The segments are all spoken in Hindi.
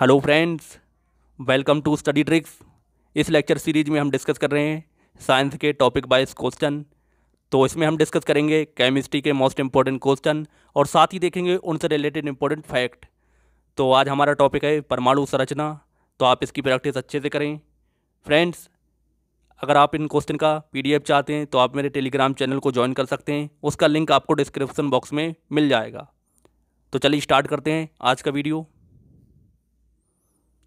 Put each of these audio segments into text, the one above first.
hello friends welcome to study tricks इस लेक्चर सीरीज में हम डिस्कस कर रहे हैं साइंस के टॉपिक वाइज क्वेश्चन तो इसमें हम डिस्कस करेंगे केमिस्ट्री के मोस्ट इम्पॉर्टेंट क्वेश्चन और साथ ही देखेंगे उनसे रिलेटेड इंपॉर्टेंट फैक्ट तो आज हमारा टॉपिक है परमाणु संरचना तो आप इसकी प्रैक्टिस अच्छे से करें फ्रेंड्स अगर आप इन क्वेश्चन का पी चाहते हैं तो आप मेरे टेलीग्राम चैनल को ज्वाइन कर सकते हैं उसका लिंक आपको डिस्क्रिप्सन बॉक्स में मिल जाएगा तो चलिए स्टार्ट करते हैं आज का वीडियो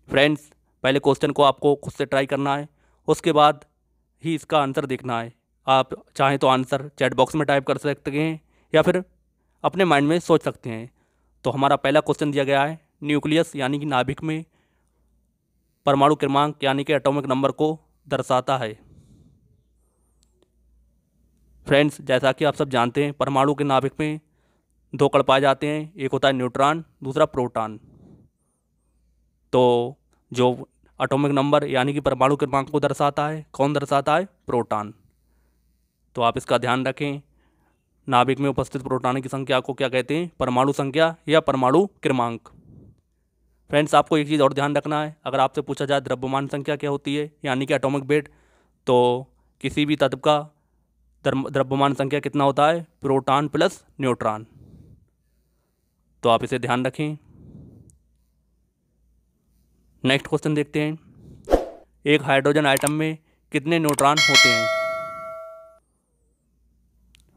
फ्रेंड्स पहले क्वेश्चन को आपको खुद से ट्राई करना है उसके बाद ही इसका आंसर देखना है आप चाहें तो आंसर चैट बॉक्स में टाइप कर सकते हैं या फिर अपने माइंड में सोच सकते हैं तो हमारा पहला क्वेश्चन दिया गया है न्यूक्लियस यानी कि नाभिक में परमाणु क्रमांक यानी कि एटॉमिक नंबर को दर्शाता है फ्रेंड्स जैसा कि आप सब जानते हैं परमाणु के नाभिक में दो कण पाए जाते हैं एक होता है न्यूट्रॉन दूसरा प्रोटॉन तो जो एटॉमिक नंबर यानी कि परमाणु क्रमांक को दर्शाता है कौन दर्शाता है प्रोटॉन तो आप इसका ध्यान रखें नाभिक में उपस्थित प्रोटॉन की संख्या को क्या कहते हैं परमाणु संख्या या परमाणु क्रमांक फ्रेंड्स आपको एक चीज़ और ध्यान रखना है अगर आपसे पूछा जाए द्रव्यमान संख्या क्या होती है यानी कि एटॉमिक वेट तो किसी भी तत्व का द्रव्यमान संख्या कितना होता है प्रोटॉन प्लस न्यूट्रॉन तो आप इसे ध्यान रखें नेक्स्ट क्वेश्चन देखते हैं एक हाइड्रोजन आइटम में कितने न्यूट्रॉन होते हैं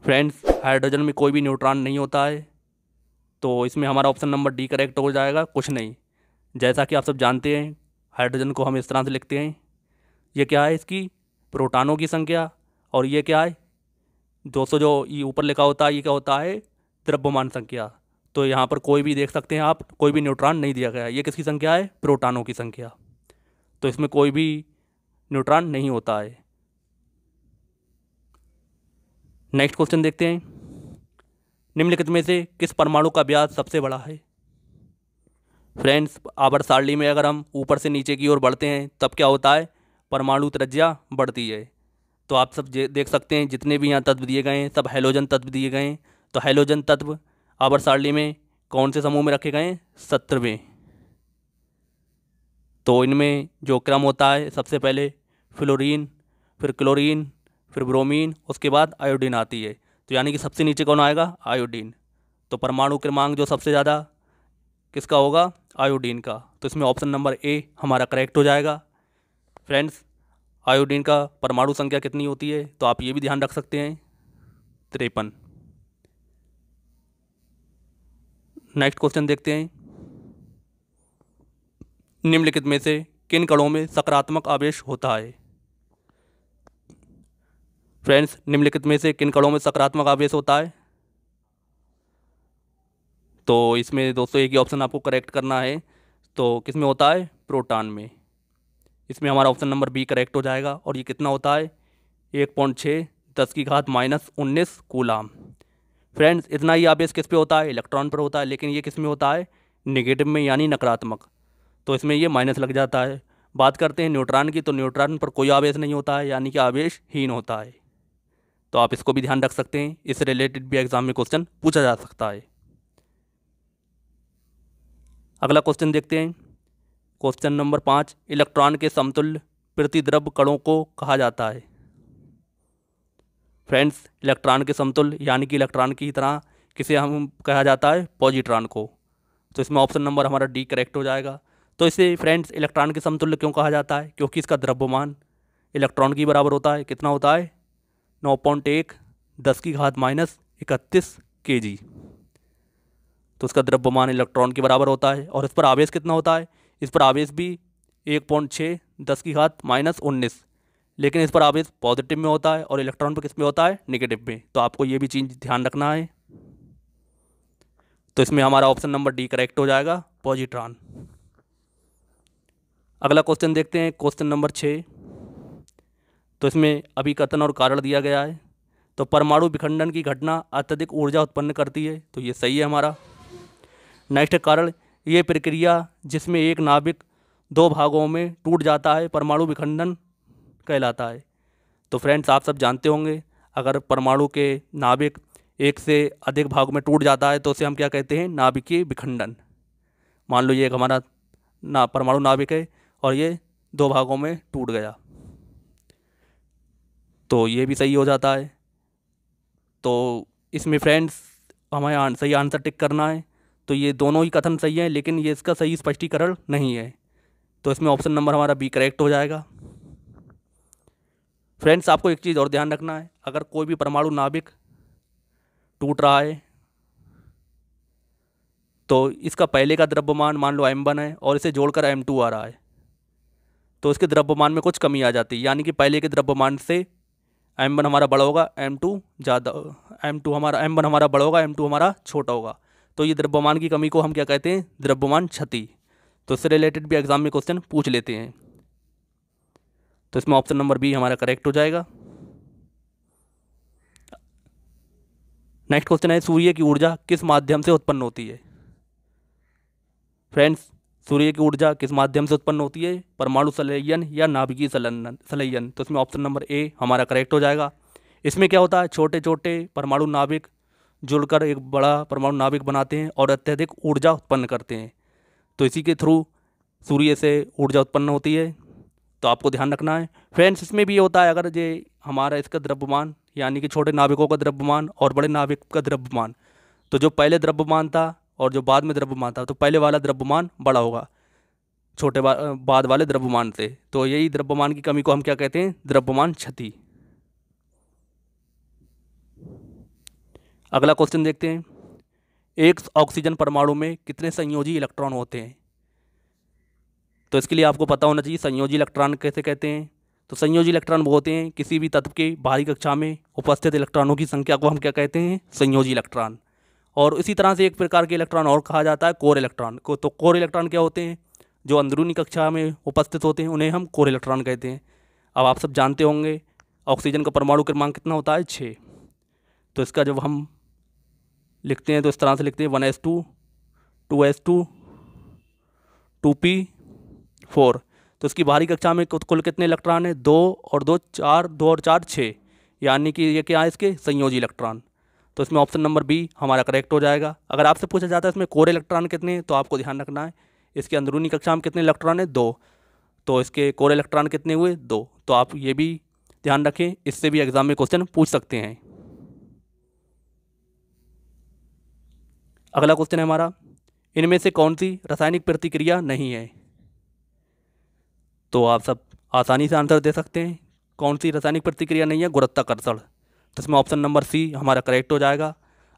फ्रेंड्स हाइड्रोजन में कोई भी न्यूट्रॉन नहीं होता है तो इसमें हमारा ऑप्शन नंबर डी करेक्ट हो जाएगा कुछ नहीं जैसा कि आप सब जानते हैं हाइड्रोजन को हम इस तरह से लिखते हैं ये क्या है इसकी प्रोटानों की संख्या और ये क्या है दोस्तों जो ये ऊपर लिखा होता है ये क्या होता है द्रव्यमान संख्या तो यहाँ पर कोई भी देख सकते हैं आप कोई भी न्यूट्रॉन नहीं दिया गया है ये किसकी संख्या है प्रोटानों की संख्या तो इसमें कोई भी न्यूट्रॉन नहीं होता है नेक्स्ट क्वेश्चन देखते हैं निम्नलिखित में से किस परमाणु का ब्याज सबसे बड़ा है फ्रेंड्स आवर्त सारणी में अगर हम ऊपर से नीचे की ओर बढ़ते हैं तब क्या होता है परमाणु त्रिज्या बढ़ती है तो आप सब देख सकते हैं जितने भी यहाँ तत्व दिए गए हैं सब हेलोजन तत्व दिए गए हैं तो हेलोजन तत्व आबर सारणी में कौन से समूह में रखे गए हैं सत्रहवें तो इनमें जो क्रम होता है सबसे पहले फ्लोरीन फिर क्लोरीन फिर ब्रोमीन उसके बाद आयोडीन आती है तो यानी कि सबसे नीचे कौन आएगा आयोडीन तो परमाणु क्रमांक जो सबसे ज़्यादा किसका होगा आयोडीन का तो इसमें ऑप्शन नंबर ए हमारा करेक्ट हो जाएगा फ्रेंड्स आयोडीन का परमाणु संख्या कितनी होती है तो आप ये भी ध्यान रख सकते हैं तिरपन नेक्स्ट क्वेश्चन देखते हैं निम्नलिखित में से किन कणों में सकारात्मक आवेश होता है फ्रेंड्स निम्नलिखित में से किन कणों में सकारात्मक आवेश होता है तो इसमें दोस्तों एक ही ऑप्शन आपको करेक्ट करना है तो किस में होता है प्रोटॉन में इसमें हमारा ऑप्शन नंबर बी करेक्ट हो जाएगा और ये कितना होता है एक पॉइंट छः दस की घात माइनस उन्नीस कूलाम फ्रेंड्स इतना ही आवेश किस पे होता है इलेक्ट्रॉन पर होता है लेकिन ये किस में होता है निगेटिव में यानी नकारात्मक तो इसमें ये माइनस लग जाता है बात करते हैं न्यूट्रॉन की तो न्यूट्रॉन पर कोई आवेश नहीं होता है यानी कि आवेश हीन होता है तो आप इसको भी ध्यान रख सकते हैं इससे रिलेटेड भी एग्जाम में क्वेश्चन पूछा जा सकता है अगला क्वेश्चन देखते हैं क्वेश्चन नंबर पाँच इलेक्ट्रॉन के समतुल्य प्रतिद्रव्य कणों को कहा जाता है फ्रेंड्स इलेक्ट्रॉन के समतुल यानी कि इलेक्ट्रॉन की तरह किसे हम कहा जाता है पॉजिट्रॉन को तो इसमें ऑप्शन नंबर हमारा डी करेक्ट हो जाएगा तो इसे फ्रेंड्स इलेक्ट्रॉन के समतुल्य क्यों कहा जाता है क्योंकि इसका द्रव्यमान इलेक्ट्रॉन की बराबर होता है कितना होता है नौ पॉइंट एक दस की घात माइनस इकतीस के जी तो उसका द्रव्यमान इलेक्ट्रॉन के बराबर होता है और इस पर आवेश कितना होता है इस पर आवेश भी एक पॉइंट छः दस की घात माइनस उन्नीस लेकिन इस पर आवेश पॉजिटिव में होता है और इलेक्ट्रॉन पर किस में होता है निगेटिव में तो आपको ये भी चीज़ ध्यान रखना है तो इसमें हमारा ऑप्शन नंबर डी करेक्ट हो जाएगा पॉजिट्रॉन अगला क्वेश्चन देखते हैं क्वेश्चन नंबर छः तो इसमें अभिकथन और कारण दिया गया है तो परमाणु विखंडन की घटना अत्यधिक ऊर्जा उत्पन्न करती है तो ये सही है हमारा नेक्स्ट कारण ये प्रक्रिया जिसमें एक नाभिक दो भागों में टूट जाता है परमाणु विखंडन कहलाता है तो फ्रेंड्स आप सब जानते होंगे अगर परमाणु के नाभिक एक से अधिक भाग में टूट जाता है तो उसे हम क्या कहते हैं नाभिकीय विखंडन मान लो ये एक हमारा ना परमाणु नाभिक है और ये दो भागों में टूट गया तो ये भी सही हो जाता है तो इसमें फ्रेंड्स हमें आन, सही आंसर टिक करना है तो ये दोनों ही कथन सही हैं लेकिन ये इसका सही स्पष्टीकरण नहीं है तो इसमें ऑप्शन नंबर हमारा बी करेक्ट हो जाएगा फ्रेंड्स आपको एक चीज़ और ध्यान रखना है अगर कोई भी परमाणु नाभिक टूट रहा है तो इसका पहले का द्रव्यमान मान लो एम वन है और इसे जोड़कर एम टू आ रहा है तो इसके द्रव्यमान में कुछ कमी आ जाती है यानी कि पहले के द्रव्यमान से एम वन हमारा बड़ा होगा एम टू ज़्यादा एम टू हमारा एम वन हमारा बड़ा होगा एम टू हमारा छोटा होगा तो ये द्रव्यमान की कमी को हम क्या कहते हैं द्रव्यमान क्षति तो इससे रिलेटेड भी एग्जाम में क्वेश्चन पूछ लेते हैं तो इसमें ऑप्शन नंबर बी हमारा करेक्ट हो जाएगा नेक्स्ट क्वेश्चन है सूर्य की ऊर्जा किस माध्यम से उत्पन्न होती है फ्रेंड्स सूर्य की ऊर्जा किस माध्यम से उत्पन्न होती है परमाणु सलयन या नाभिकीय सलन सलयन तो इसमें ऑप्शन नंबर ए हमारा करेक्ट हो जाएगा इसमें क्या होता है छोटे छोटे परमाणु नाभिक जुड़कर एक बड़ा परमाणु नाभिक बनाते हैं और अत्यधिक ऊर्जा उत्पन्न करते हैं तो इसी के थ्रू सूर्य से ऊर्जा उत्पन्न होती है तो आपको ध्यान रखना है फ्रेंड्स इसमें भी ये होता है अगर ये हमारा इसका द्रव्यमान यानी कि छोटे नाविकों का द्रव्यमान और बड़े नाविक का द्रव्यमान तो जो पहले द्रव्यमान था और जो बाद में द्रव्यमान था तो पहले वाला द्रव्यमान बड़ा होगा छोटे बाद वाले द्रव्यमान से तो यही द्रव्यमान की कमी को हम क्या कहते हैं द्रव्यमान क्षति अगला क्वेश्चन देखते हैं एक ऑक्सीजन परमाणु में कितने संयोजी इलेक्ट्रॉन होते हैं तो इसके लिए आपको पता होना चाहिए संयोजी इलेक्ट्रॉन कैसे कहते हैं तो संयोजी इलेक्ट्रॉन वो होते हैं किसी भी तत्व के बाहरी कक्षा में उपस्थित इलेक्ट्रॉनों की संख्या को हम क्या कहते हैं संयोजी इलेक्ट्रॉन और इसी तरह से एक प्रकार के इलेक्ट्रॉन और कहा जाता है कोर इलेक्ट्रॉन को तो कोर इलेक्ट्रॉन क्या होते हैं जो अंदरूनी कक्षा में उपस्थित होते हैं उन्हें हम कोर इलेक्ट्रॉन कहते हैं अब आप सब जानते होंगे ऑक्सीजन का परमाणु क्रमांक कितना होता है छः तो इसका जब हम लिखते हैं तो इस तरह से लिखते हैं one s two two s two two p four तो इसकी बाहरी कक्षा में कुल कितने इलेक्ट्रॉन है दो और दो चार दो और चार छः यानी कि ये क्या है इसके संयोजी इलेक्ट्रॉन तो इसमें ऑप्शन नंबर बी हमारा करेक्ट हो जाएगा अगर आपसे पूछा जाता है इसमें कोर इलेक्ट्रॉन कितने हैं तो आपको ध्यान रखना है इसके अंदरूनी कक्षा में कितने इलेक्ट्रॉन है दो तो इसके कोर इलेक्ट्रॉन कितने हुए दो तो आप ये भी ध्यान रखें इससे भी एग्ज़ाम में क्वेश्चन पूछ सकते हैं अगला क्वेश्चन है हमारा इनमें से कौन सी रासायनिक प्रतिक्रिया नहीं है तो आप सब आसानी से आंसर दे सकते हैं कौन सी रासायनिक प्रतिक्रिया नहीं है गुरुत्वाकर्षण तो इसमें ऑप्शन नंबर सी हमारा करेक्ट हो जाएगा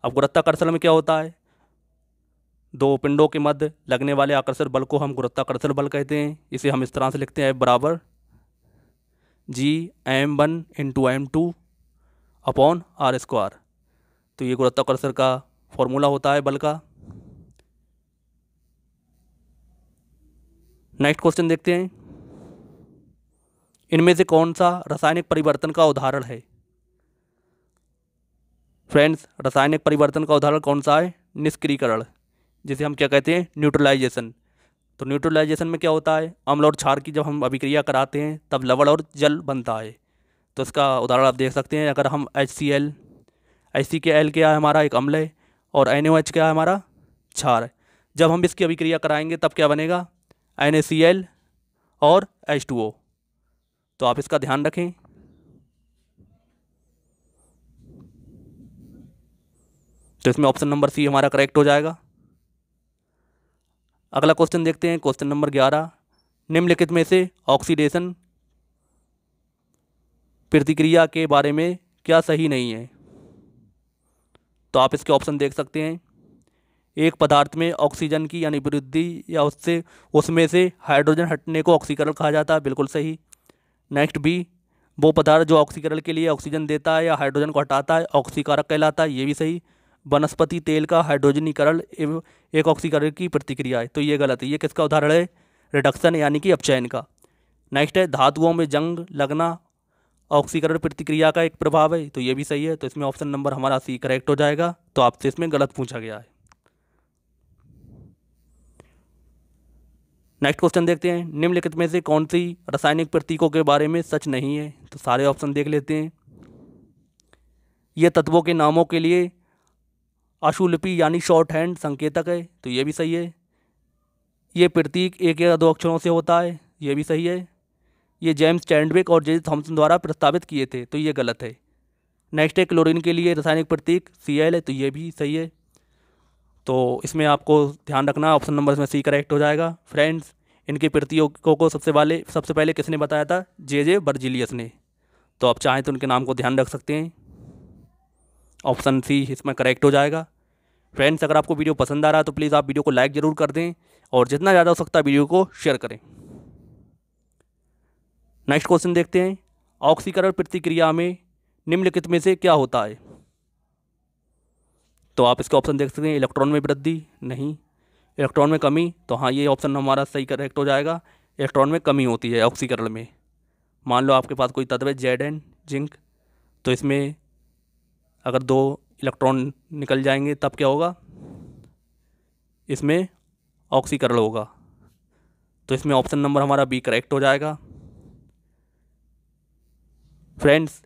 अब गुरुत्वाकर्षण में क्या होता है दो पिंडों के मध्य लगने वाले आकर्षण बल को हम गुरुत्वाकर्षण बल कहते हैं इसे हम इस तरह से लिखते हैं बराबर G m one into m two upon r square तो ये गुरुत्वाकर्षण का फॉर्मूला होता है बल का नेक्स्ट क्वेश्चन देखते हैं इनमें से कौन सा रासायनिक परिवर्तन का उदाहरण है फ्रेंड्स रासायनिक परिवर्तन का उदाहरण कौन सा है निष्क्रीकरण जिसे हम क्या कहते हैं न्यूट्रलाइजेशन तो न्यूट्रलाइजेशन में क्या होता है अम्ल और क्षार की जब हम अभिक्रिया कराते हैं तब लवण और जल बनता है तो इसका उदाहरण आप देख सकते हैं अगर हम H C L H C के एल क्या है हमारा एक अम्ल है और एन ओ एच क्या है हमारा क्षार है जब हम इसकी अभिक्रिया कराएंगे तब क्या बनेगा एन ए सी एल और एच टू ओ तो आप इसका ध्यान रखें तो इसमें ऑप्शन नंबर सी हमारा करेक्ट हो जाएगा अगला क्वेश्चन देखते हैं क्वेश्चन नंबर ग्यारह निम्नलिखित में से ऑक्सीडेशन प्रतिक्रिया के बारे में क्या सही नहीं है तो आप इसके ऑप्शन देख सकते हैं एक पदार्थ में ऑक्सीजन की यानी वृद्धि या उससे उसमें से हाइड्रोजन हटने को ऑक्सीकरण कहा जाता है बिल्कुल सही नेक्स्ट बी वो पदार्थ जो ऑक्सीकरण के लिए ऑक्सीजन देता है या हाइड्रोजन को हटाता है ऑक्सीकारक कहलाता है ये भी सही वनस्पति तेल का हाइड्रोजनीकरण एक ऑक्सीकरण की प्रतिक्रिया है तो ये गलत है ये किसका उदाहरण है रिडक्शन यानी कि अपचयन का नेक्स्ट है धातुओं में जंग लगना ऑक्सीकरण प्रतिक्रिया का एक प्रभाव है तो ये भी सही है तो इसमें ऑप्शन नंबर हमारा सी करेक्ट हो जाएगा तो आपसे इसमें गलत पूछा गया है नेक्स्ट क्वेश्चन देखते हैं निम्नलिखित में से कौन सी रासायनिक प्रतीकों के बारे में सच नहीं है तो सारे ऑप्शन देख लेते हैं ये तत्वों के नामों के लिए आशुलिपि यानी शॉर्ट हैंड संकेतक है तो ये भी सही है ये प्रतीक एक या दो अक्षरों से होता है ये भी सही है ये जेम्स चैंडविक और जेज थॉम्सन द्वारा प्रस्तावित किए थे तो ये गलत है नेक्स्ट है क्लोरीन के लिए रासायनिक प्रतीक सी है तो ये भी सही है तो इसमें आपको ध्यान रखना ऑप्शन नंबर इसमें सी करेक्ट हो जाएगा फ्रेंड्स इनके प्रतियोगिकों को सबसे पहले सबसे पहले किसने बताया था जे जे बर्जिलियस ने तो आप चाहें तो उनके नाम को ध्यान रख सकते हैं ऑप्शन सी इसमें करेक्ट हो जाएगा फ्रेंड्स अगर आपको वीडियो पसंद आ रहा है तो प्लीज़ आप वीडियो को लाइक ज़रूर कर दें और जितना ज़्यादा हो सकता है वीडियो को शेयर करें नेक्स्ट क्वेश्चन देखते हैं ऑक्सीकरण प्रतिक्रिया में निम्नलिखित में से क्या होता है तो आप इसका ऑप्शन देख सकते हैं इलेक्ट्रॉन में वृद्धि नहीं इलेक्ट्रॉन में कमी तो हाँ ये ऑप्शन हमारा सही करेक्ट हो जाएगा इलेक्ट्रॉन में कमी होती है ऑक्सीकरण में मान लो आपके पास कोई तत्व है जेड एन जिंक तो इसमें अगर दो इलेक्ट्रॉन निकल जाएंगे तब क्या होगा इसमें ऑक्सीकरण होगा तो इसमें ऑप्शन नंबर हमारा बी करेक्ट हो जाएगा फ्रेंड्स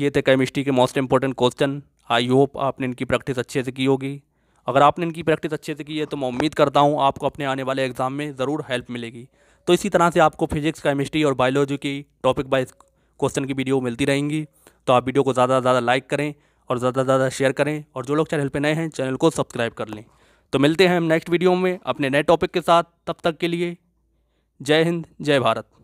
ये थे केमिस्ट्री के most important question I hope आपने इनकी प्रैक्टिस अच्छे से की होगी अगर आपने इनकी प्रैक्टिस अच्छे से की है तो मैं उम्मीद करता हूँ आपको अपने आने वाले एग्ज़ाम में ज़रूर हेल्प मिलेगी तो इसी तरह से आपको फिजिक्स केमिस्ट्री और बायोलॉजी की टॉपिक बाइज क्वेश्चन की वीडियो मिलती रहेंगी तो आप वीडियो को ज़्यादा से ज़्यादा लाइक करें और ज़्यादा से ज़्यादा शेयर करें और जो लोग चैनल पर नए हैं चैनल को सब्सक्राइब कर लें तो मिलते हैं हम नेक्स्ट वीडियो में अपने नए टॉपिक के साथ तब तक के लिए जय हिंद जय भारत